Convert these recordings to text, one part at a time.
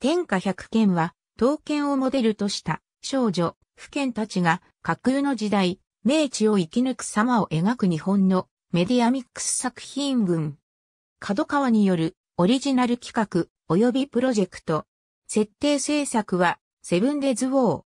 天下百剣は、刀剣をモデルとした少女、不剣たちが架空の時代、明治を生き抜く様を描く日本のメディアミックス作品群。角川によるオリジナル企画及びプロジェクト。設定制作はセブンデズ・ウォー。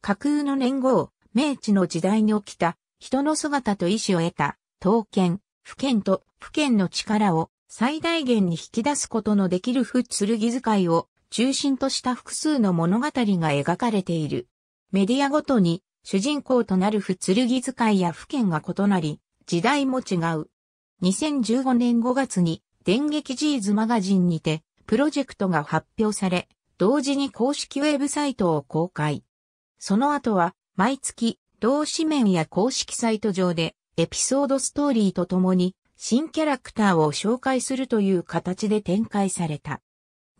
架空の年号、明治の時代に起きた人の姿と意志を得た刀剣、不剣と不剣の力を最大限に引き出すことのできる不剣使いを中心とした複数の物語が描かれている。メディアごとに主人公となる不剣使いや府県が異なり、時代も違う。2015年5月に電撃ジーズマガジンにてプロジェクトが発表され、同時に公式ウェブサイトを公開。その後は毎月同紙面や公式サイト上でエピソードストーリーとともに新キャラクターを紹介するという形で展開された。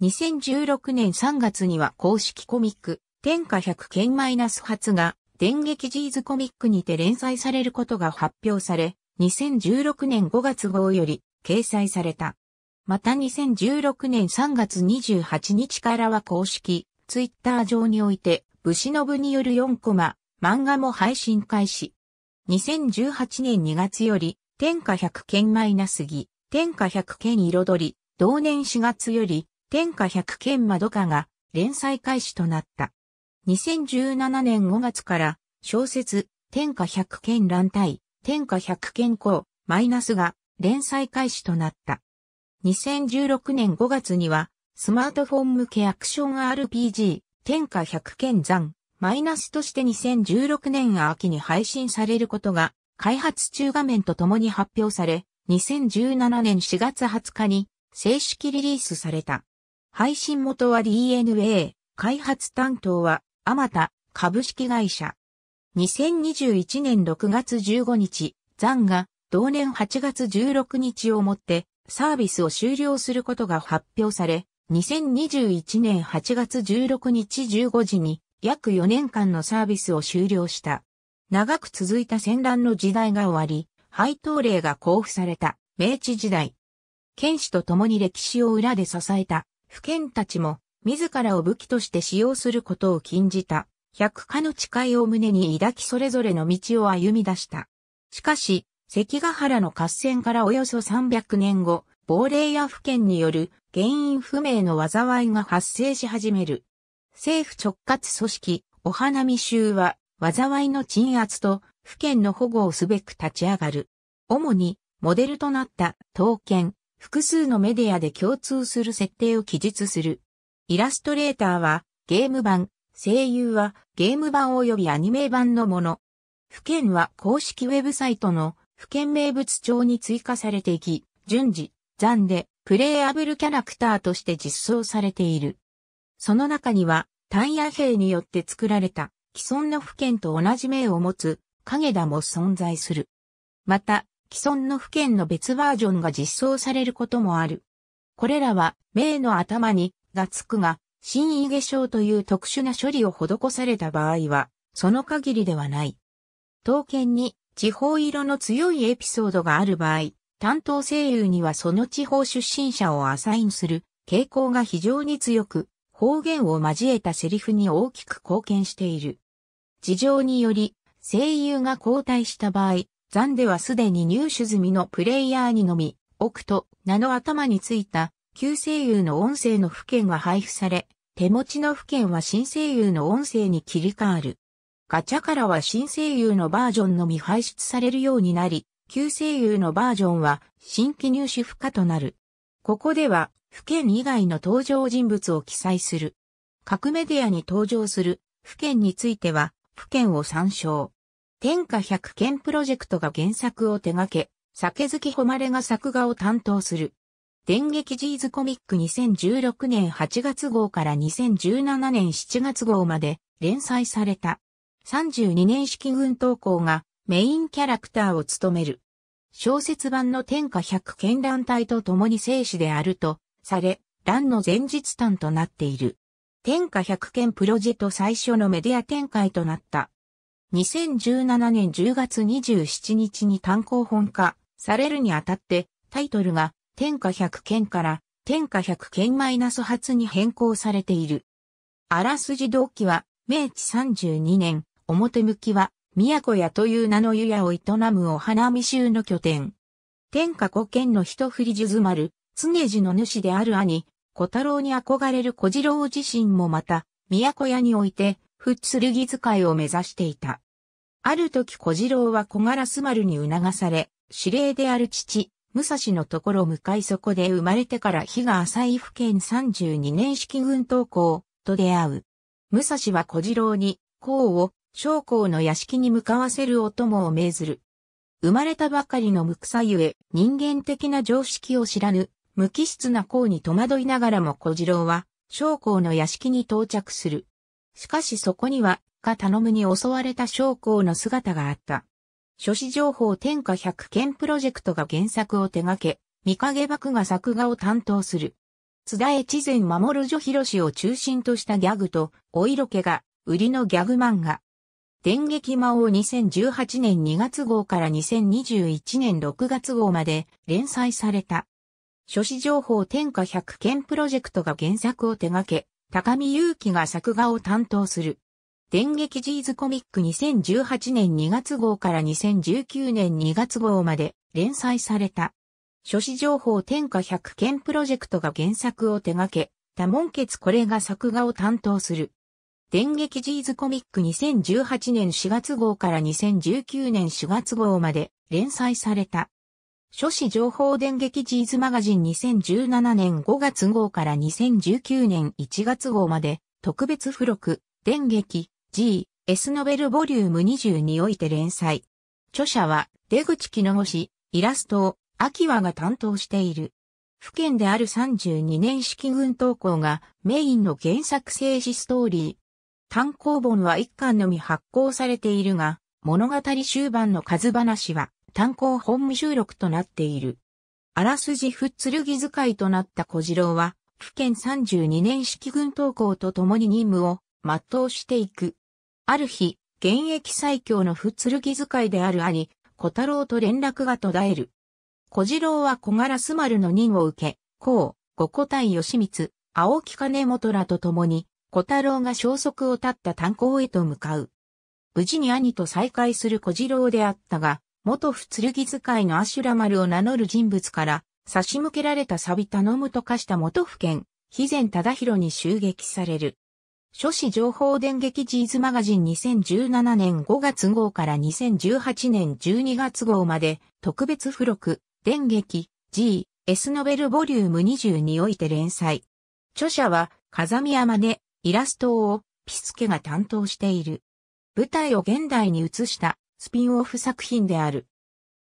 2016年3月には公式コミック、天下100件マイナス発が、電撃ジーズコミックにて連載されることが発表され、2016年5月号より掲載された。また2016年3月28日からは公式、ツイッター上において、武士の部による4コマ、漫画も配信開始。2018年2月より、天下100件マイナスぎ、天下100件彩り、同年4月より、天下百剣窓かが連載開始となった。2017年5月から小説天下百剣乱対天下百剣公マイナスが連載開始となった。2016年5月にはスマートフォン向けアクション RPG 天下百剣残マイナスとして2016年秋に配信されることが開発中画面と共に発表され、2017年4月20日に正式リリースされた。配信元は DNA、開発担当は、あまた、株式会社。2021年6月15日、残が、同年8月16日をもって、サービスを終了することが発表され、2021年8月16日15時に、約4年間のサービスを終了した。長く続いた戦乱の時代が終わり、配当令が交付された、明治時代。剣士と共に歴史を裏で支えた、府県たちも自らを武器として使用することを禁じた百科の誓いを胸に抱きそれぞれの道を歩み出した。しかし、関ヶ原の合戦からおよそ300年後、亡霊や府県による原因不明の災いが発生し始める。政府直轄組織、お花見州は、災いの鎮圧と、府県の保護をすべく立ち上がる。主に、モデルとなった、刀剣、複数のメディアで共通する設定を記述する。イラストレーターはゲーム版、声優はゲーム版及びアニメ版のもの。府県は公式ウェブサイトの府県名物帳に追加されていき、順次、残でプレイアブルキャラクターとして実装されている。その中には、タイヤ兵によって作られた既存の府県と同じ名を持つ影田も存在する。また、既存の府県の別バージョンが実装されることもある。これらは、名の頭に、がつくが、新意化粧という特殊な処理を施された場合は、その限りではない。刀剣に地方色の強いエピソードがある場合、担当声優にはその地方出身者をアサインする傾向が非常に強く、方言を交えたセリフに大きく貢献している。事情により、声優が交代した場合、残ではすでに入手済みのプレイヤーにのみ、奥と名の頭についた旧声優の音声の付券が配布され、手持ちの付券は新声優の音声に切り替わる。ガチャからは新声優のバージョンのみ排出されるようになり、旧声優のバージョンは新規入手不可となる。ここでは、付券以外の登場人物を記載する。各メディアに登場する付券については、付券を参照。天下百件プロジェクトが原作を手掛け、酒好き誉が作画を担当する。電撃ジーズコミック2016年8月号から2017年7月号まで連載された。32年式軍投稿がメインキャラクターを務める。小説版の天下百件乱隊と共に生死であるとされ、乱の前日譚となっている。天下百件プロジェクト最初のメディア展開となった。2017年10月27日に単行本化されるにあたってタイトルが天下百剣から天下百剣マイナス発に変更されている。あらすじ同期は明治32年表向きは都屋という名の湯屋を営むお花見衆の拠点。天下五剣の一振りじゅず常寺の主である兄、小太郎に憧れる小次郎自身もまた、都屋において、復剣使いを目指していた。ある時小次郎は小柄す丸に促され、司令である父、武蔵のところ向かいそこで生まれてから日が浅い府県32年式軍投稿と出会う。武蔵は小次郎に、功を将校の屋敷に向かわせるお供を命ずる。生まれたばかりの無草ゆえ、人間的な常識を知らぬ、無機質な功に戸惑いながらも小次郎は、将校の屋敷に到着する。しかしそこには、か頼むに襲われた将校の姿があった。書誌情報天下百0件プロジェクトが原作を手掛け、三影幕が作画を担当する。津田越前守女広氏を中心としたギャグと、お色気が、売りのギャグ漫画。電撃魔王2018年2月号から2021年6月号まで連載された。書誌情報天下百0件プロジェクトが原作を手掛け、高見祐希が作画を担当する。電撃ジーズコミック2018年2月号から2019年2月号まで連載された。書誌情報天下百件プロジェクトが原作を手掛け、多門決これが作画を担当する。電撃ジーズコミック2018年4月号から2019年4月号まで連載された。書誌情報電撃ジーズマガジン2017年5月号から2019年1月号まで特別付録電撃 G S ノベルボリューム20において連載。著者は出口木の星、イラストを秋和が担当している。府県である32年式軍投稿がメインの原作政治ストーリー。単行本は一巻のみ発行されているが、物語終盤の数話は単行本未収録となっている。あらすじふ剣使いとなった小次郎は、府県32年式軍統稿と共に任務を全うしていく。ある日、現役最強のふっ剣使いである兄、小太郎と連絡が途絶える。小次郎は小柄す丸の任を受け、こう、五個体義光、青木金本らと共に、小太郎が消息を絶った炭鉱へと向かう。無事に兄と再会する小次郎であったが、元不剣使いのアシュラマルを名乗る人物から差し向けられたサビ頼むと化した元府県、肥前忠弘に襲撃される。諸子情報電撃ジーズマガジン2017年5月号から2018年12月号まで特別付録電撃 G S ノベルボリューム20において連載。著者は風見山でイラストをピスケが担当している。舞台を現代に移したスピンオフ作品である。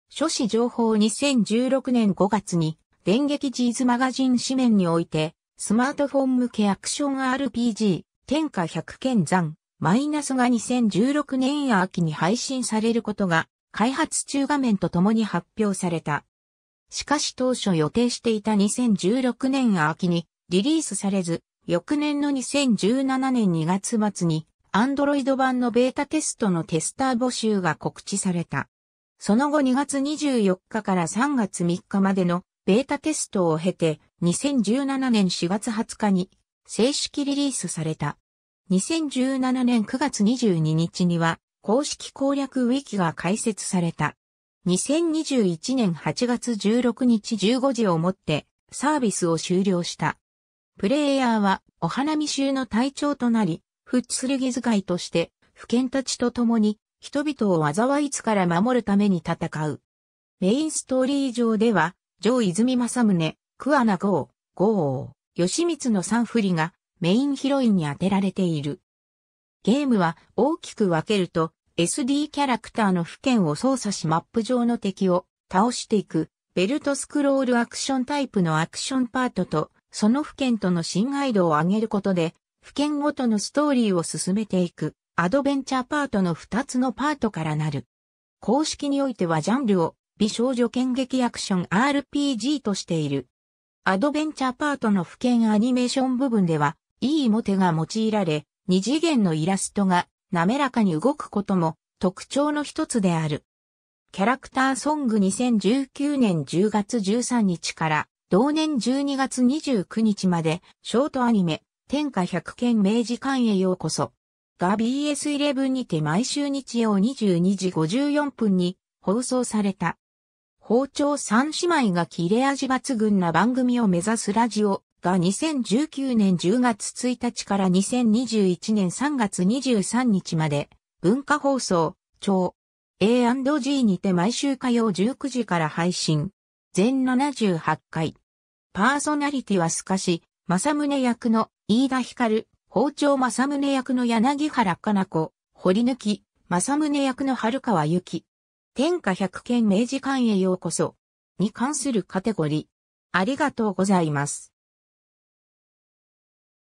書誌情報2016年5月に、電撃ジーズマガジン紙面において、スマートフォン向けアクション RPG、天下100剣山、マイナスが2016年秋に配信されることが、開発中画面と共に発表された。しかし当初予定していた2016年秋にリリースされず、翌年の2017年2月末にアンドロイド版のベータテストのテスター募集が告知された。その後2月24日から3月3日までのベータテストを経て2017年4月20日に正式リリースされた。2017年9月22日には公式攻略ウィキが開設された。2021年8月16日15時をもってサービスを終了した。プレイヤーはお花見集の隊長となり、フッ仏ギ使いとして、不剣たちと共に、人々を災いつから守るために戦う。メインストーリー上では、上泉正宗、桑名豪、豪王、吉光の3振りが、メインヒロインに当てられている。ゲームは大きく分けると SD キャラクターの付剣を操作しマップ上の敵を倒していくベルトスクロールアクションタイプのアクションパートとその付剣との信頼度を上げることで府県ごとのストーリーを進めていく、アドベンチャーパートの2つのパートからなる。公式においてはジャンルを、美少女剣劇アクション RPG としている。アドベンチャーパートの府県アニメーション部分では、いいモテが用いられ、二次元のイラストが滑らかに動くことも特徴の一つである。キャラクターソング2019年10月13日から同年12月29日までショートアニメ天下百軒明治館へようこそ。が BS11 にて毎週日曜22時54分に放送された。包丁三姉妹が切れ味抜群な番組を目指すラジオが2019年10月1日から2021年3月23日まで文化放送超 A&G にて毎週火曜19時から配信。全78回。パーソナリティはすかし、正宗役の飯田光、包丁正宗役の柳原かな子、堀抜、正宗役の春川ゆき。天下百件明治館へようこそ。に関するカテゴリー。ありがとうございます。